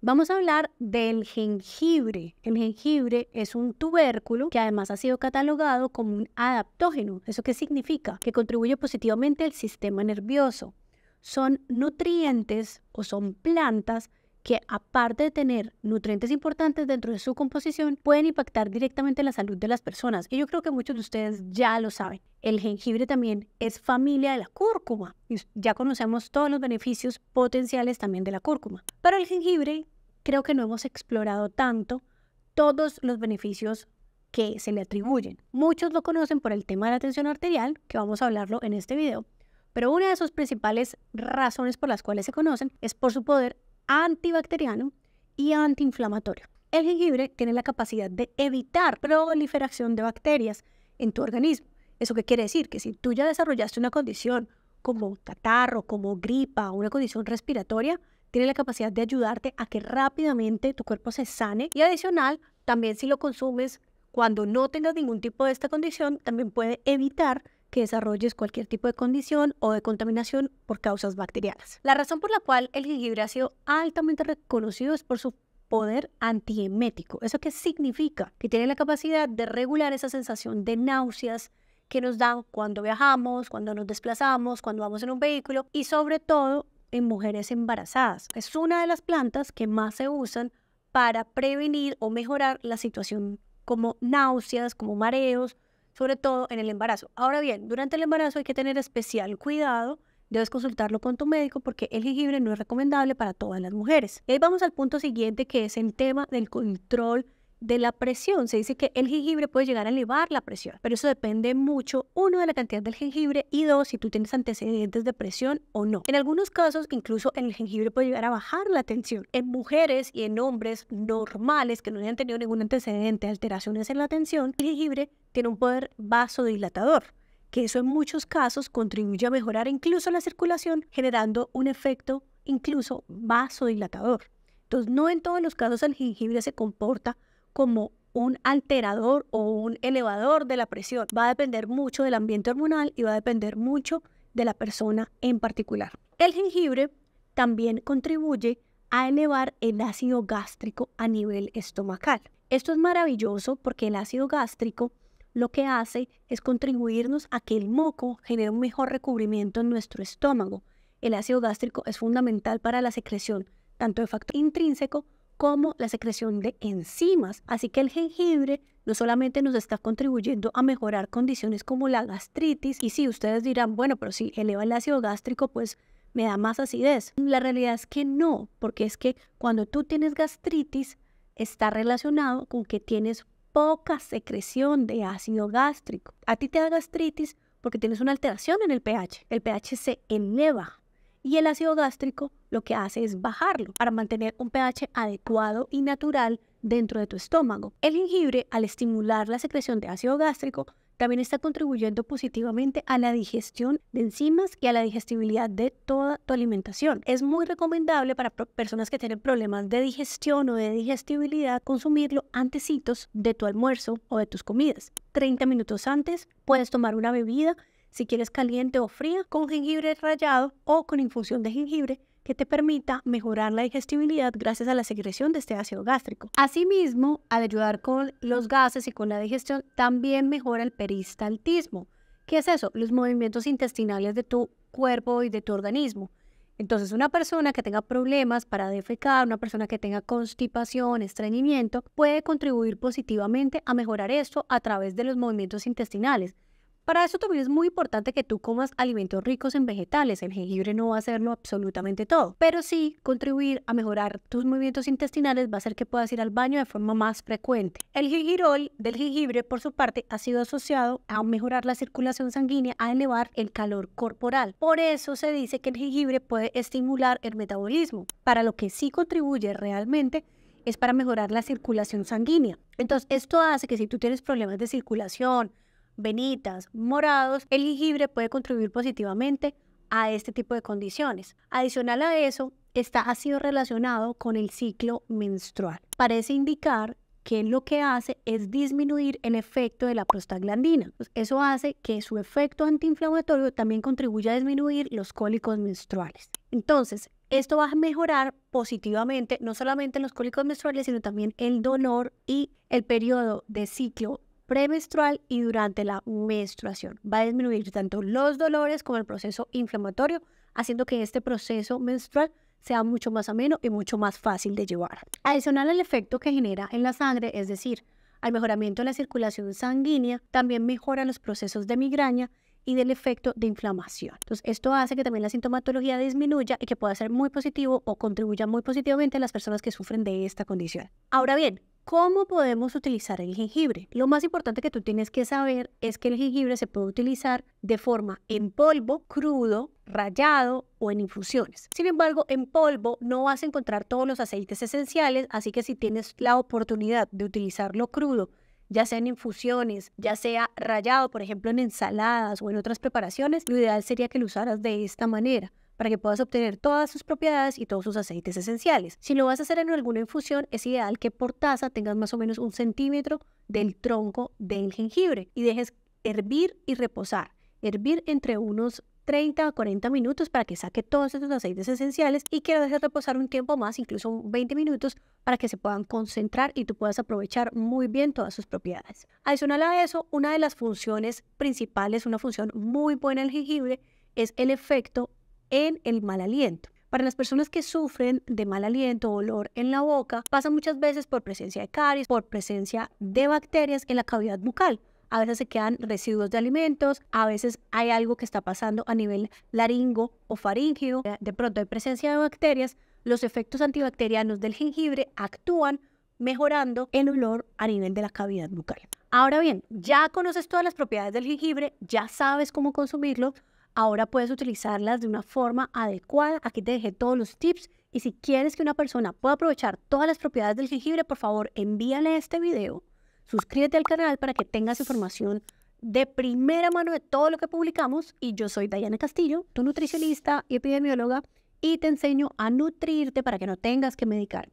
Vamos a hablar del jengibre. El jengibre es un tubérculo que además ha sido catalogado como un adaptógeno. ¿Eso qué significa? Que contribuye positivamente al sistema nervioso. Son nutrientes o son plantas que aparte de tener nutrientes importantes dentro de su composición, pueden impactar directamente la salud de las personas. Y yo creo que muchos de ustedes ya lo saben. El jengibre también es familia de la cúrcuma. Ya conocemos todos los beneficios potenciales también de la cúrcuma. Pero el jengibre creo que no hemos explorado tanto todos los beneficios que se le atribuyen. Muchos lo conocen por el tema de la tensión arterial, que vamos a hablarlo en este video, pero una de sus principales razones por las cuales se conocen es por su poder antibacteriano y antiinflamatorio. El jengibre tiene la capacidad de evitar proliferación de bacterias en tu organismo. ¿Eso qué quiere decir? Que si tú ya desarrollaste una condición como catarro, como gripa, una condición respiratoria, tiene la capacidad de ayudarte a que rápidamente tu cuerpo se sane y adicional, también si lo consumes cuando no tengas ningún tipo de esta condición, también puede evitar que desarrolles cualquier tipo de condición o de contaminación por causas bacterianas. La razón por la cual el jengibre ha sido altamente reconocido es por su poder antiemético. ¿Eso qué significa? Que tiene la capacidad de regular esa sensación de náuseas que nos dan cuando viajamos, cuando nos desplazamos, cuando vamos en un vehículo y sobre todo en mujeres embarazadas. Es una de las plantas que más se usan para prevenir o mejorar la situación como náuseas, como mareos, sobre todo en el embarazo. Ahora bien, durante el embarazo hay que tener especial cuidado. Debes consultarlo con tu médico porque el jengibre no es recomendable para todas las mujeres. Y ahí vamos al punto siguiente que es el tema del control de la presión. Se dice que el jengibre puede llegar a elevar la presión, pero eso depende mucho, uno, de la cantidad del jengibre y dos, si tú tienes antecedentes de presión o no. En algunos casos, incluso el jengibre puede llegar a bajar la tensión. En mujeres y en hombres normales que no hayan tenido ningún antecedente, de alteraciones en la tensión, el jengibre tiene un poder vasodilatador que eso en muchos casos contribuye a mejorar incluso la circulación, generando un efecto incluso vasodilatador. Entonces, no en todos los casos el jengibre se comporta como un alterador o un elevador de la presión. Va a depender mucho del ambiente hormonal y va a depender mucho de la persona en particular. El jengibre también contribuye a elevar el ácido gástrico a nivel estomacal. Esto es maravilloso porque el ácido gástrico lo que hace es contribuirnos a que el moco genere un mejor recubrimiento en nuestro estómago. El ácido gástrico es fundamental para la secreción tanto de factor intrínseco como la secreción de enzimas. Así que el jengibre no solamente nos está contribuyendo a mejorar condiciones como la gastritis, y si ustedes dirán, bueno, pero si eleva el ácido gástrico, pues me da más acidez. La realidad es que no, porque es que cuando tú tienes gastritis, está relacionado con que tienes poca secreción de ácido gástrico. A ti te da gastritis porque tienes una alteración en el pH. El pH se eleva y el ácido gástrico lo que hace es bajarlo para mantener un pH adecuado y natural dentro de tu estómago. El jengibre, al estimular la secreción de ácido gástrico, también está contribuyendo positivamente a la digestión de enzimas y a la digestibilidad de toda tu alimentación. Es muy recomendable para personas que tienen problemas de digestión o de digestibilidad consumirlo antecitos de tu almuerzo o de tus comidas. 30 minutos antes puedes tomar una bebida si quieres caliente o fría, con jengibre rallado o con infusión de jengibre que te permita mejorar la digestibilidad gracias a la secreción de este ácido gástrico. Asimismo, al ayudar con los gases y con la digestión, también mejora el peristaltismo. ¿Qué es eso? Los movimientos intestinales de tu cuerpo y de tu organismo. Entonces, una persona que tenga problemas para defecar, una persona que tenga constipación, estreñimiento, puede contribuir positivamente a mejorar esto a través de los movimientos intestinales. Para eso también es muy importante que tú comas alimentos ricos en vegetales. El jengibre no va a hacerlo absolutamente todo, pero sí contribuir a mejorar tus movimientos intestinales va a hacer que puedas ir al baño de forma más frecuente. El gingerol del jengibre, por su parte, ha sido asociado a mejorar la circulación sanguínea, a elevar el calor corporal. Por eso se dice que el jengibre puede estimular el metabolismo, para lo que sí contribuye realmente es para mejorar la circulación sanguínea. Entonces, esto hace que si tú tienes problemas de circulación, venitas, morados, el jengibre puede contribuir positivamente a este tipo de condiciones. Adicional a eso, está, ha sido relacionado con el ciclo menstrual. Parece indicar que lo que hace es disminuir el efecto de la prostaglandina. Pues, eso hace que su efecto antiinflamatorio también contribuya a disminuir los cólicos menstruales. Entonces, esto va a mejorar positivamente no solamente los cólicos menstruales, sino también el dolor y el periodo de ciclo premenstrual y durante la menstruación. Va a disminuir tanto los dolores como el proceso inflamatorio, haciendo que este proceso menstrual sea mucho más ameno y mucho más fácil de llevar. Adicional al efecto que genera en la sangre, es decir, al mejoramiento de la circulación sanguínea, también mejora los procesos de migraña y del efecto de inflamación. Entonces, esto hace que también la sintomatología disminuya y que pueda ser muy positivo o contribuya muy positivamente a las personas que sufren de esta condición. Ahora bien, ¿Cómo podemos utilizar el jengibre? Lo más importante que tú tienes que saber es que el jengibre se puede utilizar de forma en polvo, crudo, rallado o en infusiones. Sin embargo, en polvo no vas a encontrar todos los aceites esenciales, así que si tienes la oportunidad de utilizarlo crudo, ya sea en infusiones, ya sea rallado, por ejemplo, en ensaladas o en otras preparaciones, lo ideal sería que lo usaras de esta manera para que puedas obtener todas sus propiedades y todos sus aceites esenciales. Si lo vas a hacer en alguna infusión, es ideal que por taza tengas más o menos un centímetro del tronco del jengibre y dejes hervir y reposar. Hervir entre unos 30 a 40 minutos para que saque todos esos aceites esenciales y que lo dejes reposar un tiempo más, incluso 20 minutos, para que se puedan concentrar y tú puedas aprovechar muy bien todas sus propiedades. Adicional a eso, una de las funciones principales, una función muy buena del jengibre, es el efecto en el mal aliento. Para las personas que sufren de mal aliento o olor en la boca, pasa muchas veces por presencia de caries, por presencia de bacterias en la cavidad bucal. A veces se quedan residuos de alimentos, a veces hay algo que está pasando a nivel laringo o faríngeo. Eh, de pronto hay presencia de bacterias. Los efectos antibacterianos del jengibre actúan mejorando el olor a nivel de la cavidad bucal. Ahora bien, ya conoces todas las propiedades del jengibre, ya sabes cómo consumirlo. Ahora puedes utilizarlas de una forma adecuada. Aquí te dejé todos los tips. Y si quieres que una persona pueda aprovechar todas las propiedades del jengibre, por favor, envíale este video. Suscríbete al canal para que tengas información de primera mano de todo lo que publicamos. Y yo soy Dayana Castillo, tu nutricionista y epidemióloga, y te enseño a nutrirte para que no tengas que medicarte.